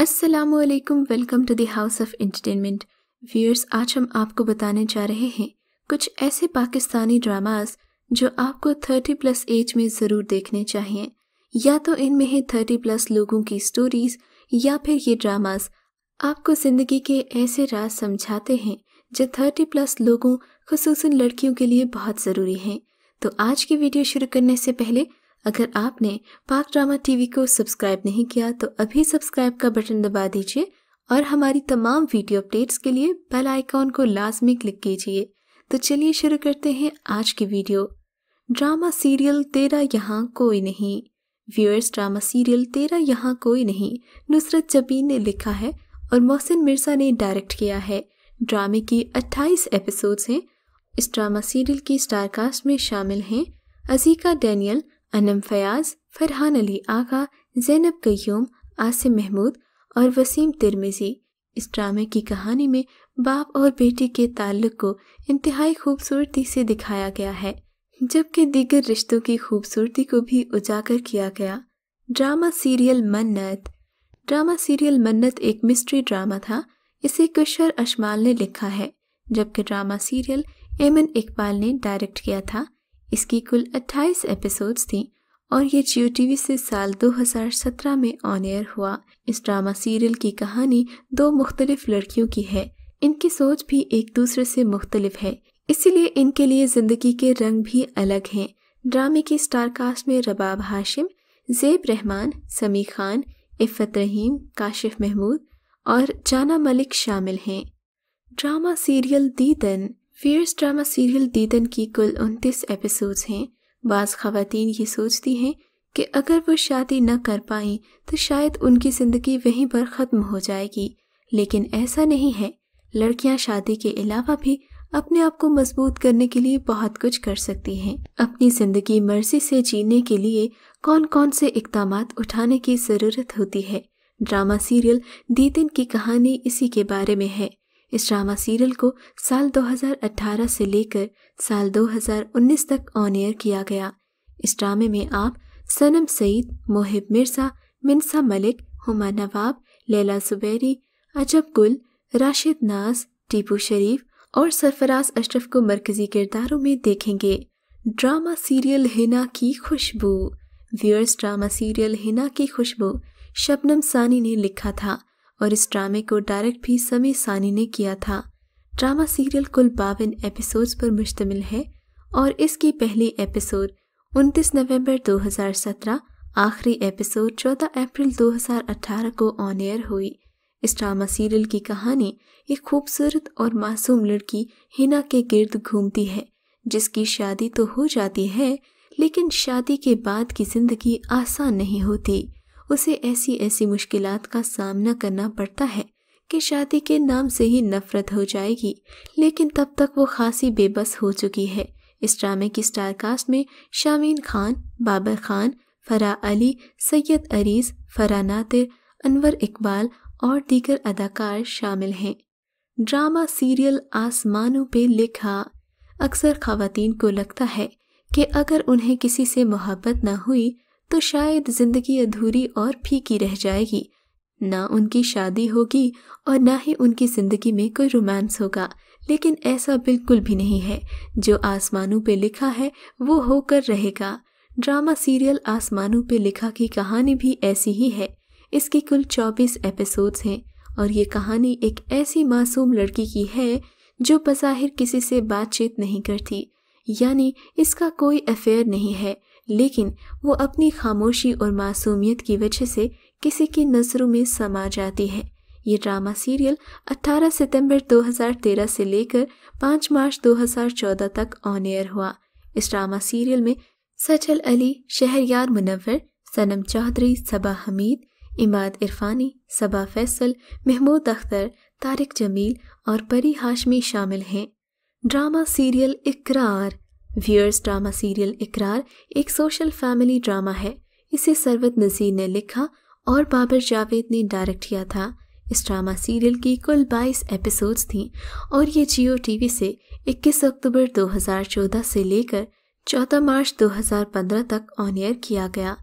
असलकम welcome to the house of entertainment viewers आज हम आपको बताने जा रहे हैं कुछ ऐसे पाकिस्तानी ड्रामास जो आपको 30 प्लस एज में ज़रूर देखने चाहिए या तो इनमें है 30 प्लस लोगों की स्टोरीज या फिर ये ड्रामास आपको ज़िंदगी के ऐसे राज समझाते हैं जो 30 प्लस लोगों खसूस लड़कियों के लिए बहुत ज़रूरी हैं तो आज की वीडियो शुरू करने से पहले अगर आपने पाक ड्रामा टीवी को सब्सक्राइब नहीं किया तो अभी सब्सक्राइब का बटन दबा दीजिए और हमारी तमाम वीडियो अपडेट्स के लिए बेल आइकॉन को लाजमी क्लिक कीजिए तो चलिए शुरू करते हैं आज की वीडियो ड्रामा सीरियल तेरा यहाँ कोई नहीं व्यूअर्स ड्रामा सीरियल तेरा यहाँ कोई नहीं नुसरत जबीन ने लिखा है और मोहसिन मिर्ज़ा ने डायरेक्ट किया है ड्रामे की 28 एपिसोड्स हैं इस ड्रामा सीरियल की स्टारकास्ट में शामिल हैं अजीका डैनियल अनम फयाज फरहान अली आगा जैनब कयूम आसिम महमूद और वसीम तिरमिजी इस ड्रामे की कहानी में बाप और बेटी के ताल्लुक को इंतहाई खूबसूरती से दिखाया गया है जबकि दीगर रिश्तों की खूबसूरती को भी उजागर किया गया drama serial Mannat drama serial Mannat एक मिस्ट्री ड्रामा था इसे कुशर अशमाल ने लिखा है जबकि ड्रामा सीरियल एमन इकबाल ने डायरेक्ट किया था इसकी कुल 28 एपिसोड्स थी और ये जियो टीवी से साल 2017 में ऑन एयर हुआ इस ड्रामा सीरियल की कहानी दो मुख्तलिफ लड़कियों की है इनकी सोच भी एक दूसरे से मुख्तलिफ है इसीलिए इनके लिए ज़िंदगी के रंग भी अलग हैं ड्रामे की स्टार कास्ट में रबाब हाशिम जेब रहमान समी खान इफ़त रहीम काशिफ महमूद और जाना मलिक शामिल हैं drama serial Deedan viewers drama serial Deedan की कुल उनतीस एपिसोड्स हैं बाज़ खातन ये सोचती हैं कि अगर वो शादी न कर पाए तो शायद उनकी ज़िंदगी वहीं पर ख़त्म हो जाएगी लेकिन ऐसा नहीं है लड़कियां शादी के अलावा भी अपने आप को मजबूत करने के लिए बहुत कुछ कर सकती हैं अपनी ज़िंदगी मर्जी से जीने के लिए कौन कौन से इकदाम उठाने की ज़रूरत होती है ड्रामा सीरियल दीदन की कहानी इसी के बारे में है इस ड्रामा सीरियल को साल 2018 से लेकर साल 2019 तक ऑन एयर किया गया इस ड्रामे में आप सनम सईद मोहिब मिर्ज़ा मिनसा मलिक हुमा नवाब लैला जुबैरी अजब गुल राशिद नाज टीपू शरीफ और सरफराज अशरफ को मरकजी किरदारों में देखेंगे drama serial Hina ki Khushboo viewers drama serial Hina ki Khushboo Shabnam सानी ने लिखा था और इस ड्रामे को डायरेक्ट भी समी सानी ने किया था ड्रामा सीरियल कुल बावन एपिसोड्स पर मुश्तमिल है और इसकी पहली एपिसोड 29 नवंबर 2017 आखिरी एपिसोड 14 अप्रैल 2018 को ऑन एयर हुई इस ड्रामा सीरियल की कहानी एक खूबसूरत और मासूम लड़की हिना के गिर्द घूमती है जिसकी शादी तो हो जाती है लेकिन शादी के बाद की जिंदगी आसान नहीं होती उसे ऐसी ऐसी मुश्किल का सामना करना पड़ता है कि शादी के नाम से ही नफरत हो जाएगी लेकिन तब तक वो खासी बेबस हो चुकी है इस ड्रामे की स्टार कास्ट में शामीन खान बाबर खान फरा अली सैयद अरीज फरा नातिर अनवर इकबाल और दीगर अदाकार शामिल हैं ड्रामा सीरियल आसमानों पे लिखा अक्सर खातन को लगता है कि अगर उन्हें किसी से मोहब्बत ना हुई तो शायद जिंदगी अधूरी और फीकी रह जाएगी ना उनकी शादी होगी और ना ही उनकी ज़िंदगी में कोई रोमांस होगा लेकिन ऐसा बिल्कुल भी नहीं है जो आसमानों पे लिखा है वो होकर रहेगा ड्रामा सीरियल आसमानों पे लिखा की कहानी भी ऐसी ही है इसके कुल 24 एपिसोड्स हैं और ये कहानी एक ऐसी मासूम लड़की की है जो बज़ाहिर किसी से बातचीत नहीं करती यानी इसका कोई अफेयर नहीं है लेकिन वो अपनी खामोशी और मासूमियत की वजह से किसी की नज़रों में समा जाती है ये ड्रामा सीरियल 18 सितंबर 2013 से लेकर 5 मार्च 2014 तक ऑन एयर हुआ इस ड्रामा सीरियल में सचल अली शहरयार मुनवर सनम चौधरी सबा हमीद इमाद इरफानी सबा फैसल महमूद अख्तर तारिक जमील और परी हाशमी शामिल हैं drama serial Iqrar viewers drama serial Iqrar एक सोशल फैमिली ड्रामा है इसे सरवत नज़ीर ने लिखा और बाबर जावेद ने डायरेक्ट किया था इस ड्रामा सीरियल की कुल 22 एपिसोड्स थी और ये जियो टीवी से 21 अक्टूबर 2014 से लेकर 14 मार्च 2015 तक ऑन एयर किया गया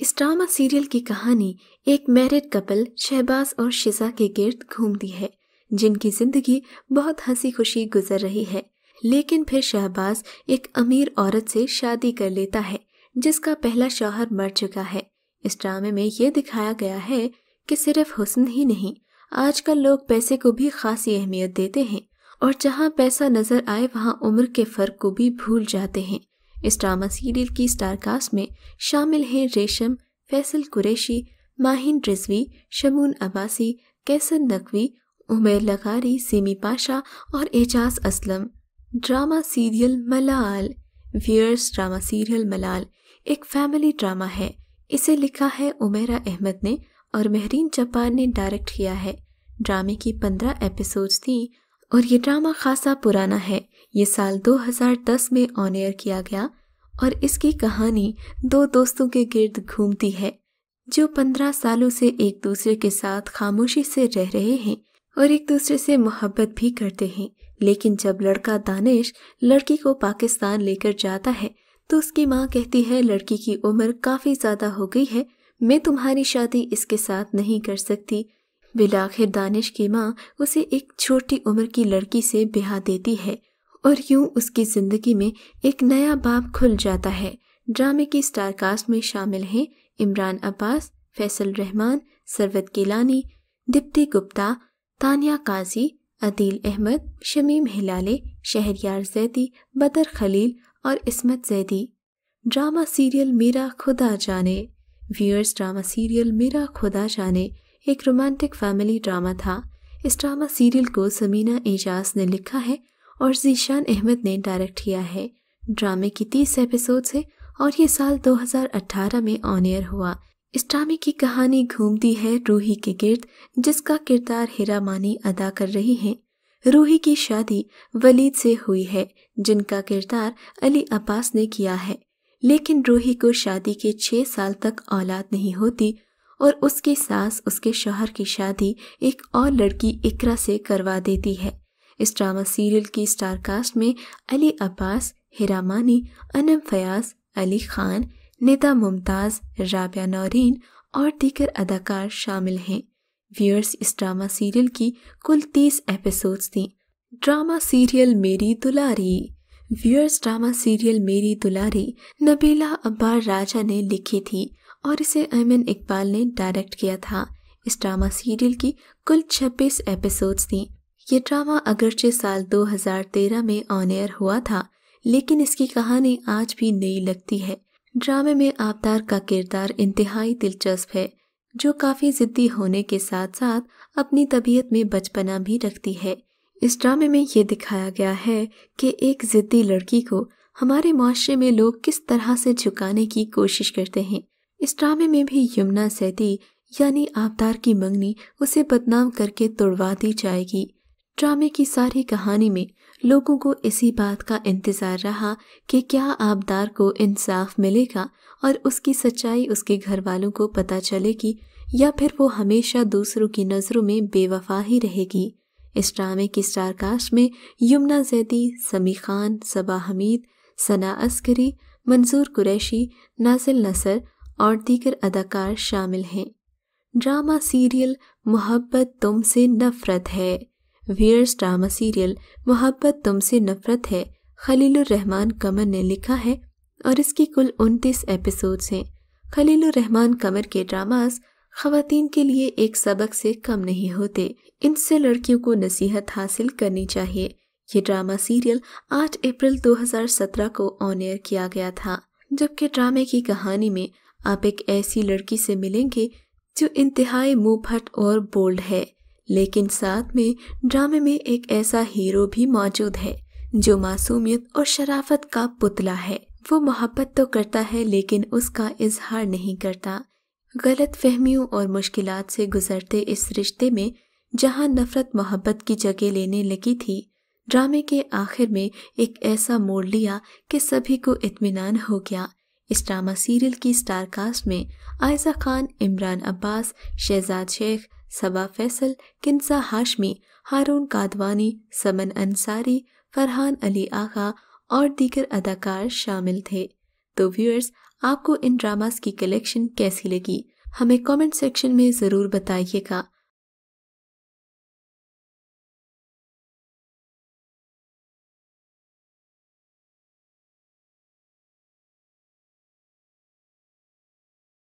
इस ड्रामा सीरियल की कहानी एक मैरिड कपल शहबाज और शिजा के गिर्द घूमती है जिनकी ज़िंदगी बहुत हंसी खुशी गुजर रही है लेकिन फिर शहबाज एक अमीर औरत से शादी कर लेता है जिसका पहला शौहर मर चुका है इस ड्रामे में ये दिखाया गया है कि सिर्फ हुसन ही नहीं आजकल लोग पैसे को भी खासी अहमियत देते हैं और जहाँ पैसा नजर आए वहाँ उम्र के फ़र्क को भी भूल जाते हैं इस ड्रामा सीरियल की स्टारकास्ट में शामिल हैं रेशम फैसल कुरैशी माहिन रिजवी शमून अबासी कैसन नकवी उमेर लगारी सिमी पाशा और Ejaz Aslam drama serial Malaal viewers drama serial Malaal एक फैमिली ड्रामा है इसे लिखा है उमेरा अहमद ने और महरीन चपान ने डायरेक्ट किया है ड्रामे की पंद्रह एपिसोड्स थी और ये ड्रामा खासा पुराना है ये साल 2010 में ऑन एयर किया गया और इसकी कहानी दो दोस्तों के गिर्द घूमती है जो पंद्रह सालों से एक दूसरे के साथ खामोशी से रह रहे हैं और एक दूसरे से मोहब्बत भी करते हैं लेकिन जब लड़का दानिश लड़की को पाकिस्तान लेकर जाता है तो उसकी माँ कहती है लड़की की उम्र काफ़ी ज़्यादा हो गई है मैं तुम्हारी शादी इसके साथ नहीं कर सकती बिलाखिर दानिश की माँ उसे एक छोटी उम्र की लड़की से ब्याह देती है और यूं उसकी ज़िंदगी में एक नया बाप खुल जाता है ड्रामे की स्टार कास्ट में शामिल हैं इमरान अब्बास फैसल रहमान सरवत गिलानी दीप्ति गुप्ता तानिया काजी अदील अहमद शमीम हिलाले शहरियार जैदी बदर खलील और इसमत जैदी ड्रामा सीरियल मेरा खुदा जाने व्यूअर्स ड्रामा सीरियल मेरा खुदा जाने एक रोमांटिक फैमिली ड्रामा था इस ड्रामा सीरियल को समीना एजाज ने लिखा है और जीशान अहमद ने डायरेक्ट किया है ड्रामे की तीस एपिसोड्स है और ये साल 2018 में ऑन एयर हुआ इस ड्रामे की कहानी घूमती है रूही के गिर्द जिसका किरदार हीरा मानी अदा कर रही हैं रूही की शादी वलीद से हुई है जिनका किरदार अली अब्बास ने किया है लेकिन रूही को शादी के छह साल तक औलाद नहीं होती और उसकी सास उसके शोहर की शादी एक और लड़की इकरा से करवा देती है इस ड्रामा सीरियल की स्टार कास्ट में अली अब्बास हिरामानी अनम फयाज अली खान नेता मुमताज़ राबिया नौरीन और दीगर अदाकार शामिल हैं व्यूअर्स इस ड्रामा सीरियल की कुल तीस एपिसोड्स थी ड्रामा सीरियल मेरी दुलारी व्यूअर्स ड्रामा सीरियल मेरी दुलारी नबीला अब्बार राजा ने लिखी थी और इसे अहमन इकबाल ने डायरेक्ट किया था इस ड्रामा सीरियल की कुल 26 एपिसोड्स थी ये ड्रामा अगरचे साल 2013 में ऑन एयर हुआ था लेकिन इसकी कहानी आज भी नई लगती है ड्रामे में आबदार का किरदार इंतहाई दिलचस्प है जो काफ़ी ज़िद्दी होने के साथ साथ अपनी तबीयत में बचपना भी रखती है इस ड्रामे में ये दिखाया गया है कि एक ज़िद्दी लड़की को हमारे मुआरे में लोग किस तरह से झुकाने की कोशिश करते हैं इस ड्रामे में भी यमुना सैदी यानी आबदार की मंगनी उसे बदनाम करके तोड़वा दी जाएगी ड्रामे की सारी कहानी में लोगों को इसी बात का इंतज़ार रहा कि क्या आबदार को इंसाफ मिलेगा और उसकी सच्चाई उसके घर वालों को पता चलेगी या फिर वो हमेशा दूसरों की नज़रों में बेवफा ही रहेगी इस ड्रामे की स्टारकास्ट में यमुना जैदी समी खान सबा हमीद सना अस्करी मंजूर कुरैशी नाजिल नसर और दीगर अदाकार शामिल हैं ड्रामा सीरियल मोहब्बत तुमसे नफरत है वीर्स ड्रामा सीरियल मोहब्बत तुमसे नफरत है खलील रहमान कमर ने लिखा है और इसकी कुल उनतीस एपिसोड्स हैं खलील रहमान कमर के ड्रामास खातन के लिए एक सबक से कम नहीं होते इनसे लड़कियों को नसीहत हासिल करनी चाहिए ये ड्रामा सीरियल 8 अप्रैल 2017 को ऑन एयर किया गया था जबकि ड्रामे की कहानी में आप एक ऐसी लड़की से मिलेंगे जो इंतहाई मुंह फट और बोल्ड है लेकिन साथ में ड्रामे में एक ऐसा हीरो भी मौजूद है जो मासूमियत और शराफत का पुतला है वो मोहब्बत तो करता है लेकिन उसका इजहार नहीं करता गलत फहमियों और मुश्किल से गुजरते इस रिश्ते में जहाँ नफरत मोहब्बत की जगह लेने लगी थी ड्रामे के आखिर में एक ऐसा मोड़ लिया कि सभी को इतमान हो गया इस ड्रामा सीरियल की स्टार कास्ट में आयजा खान इमरान अब्बास शहजाद शेख सबा फैसल किन्सा हाशमी हारून कादवानी समन अंसारी फरहान अली आगा और दीगर अदाकार शामिल थे तो व्यूअर्स आपको इन ड्रामास की कलेक्शन कैसी लगी हमें कमेंट सेक्शन में ज़रूर बताइएगा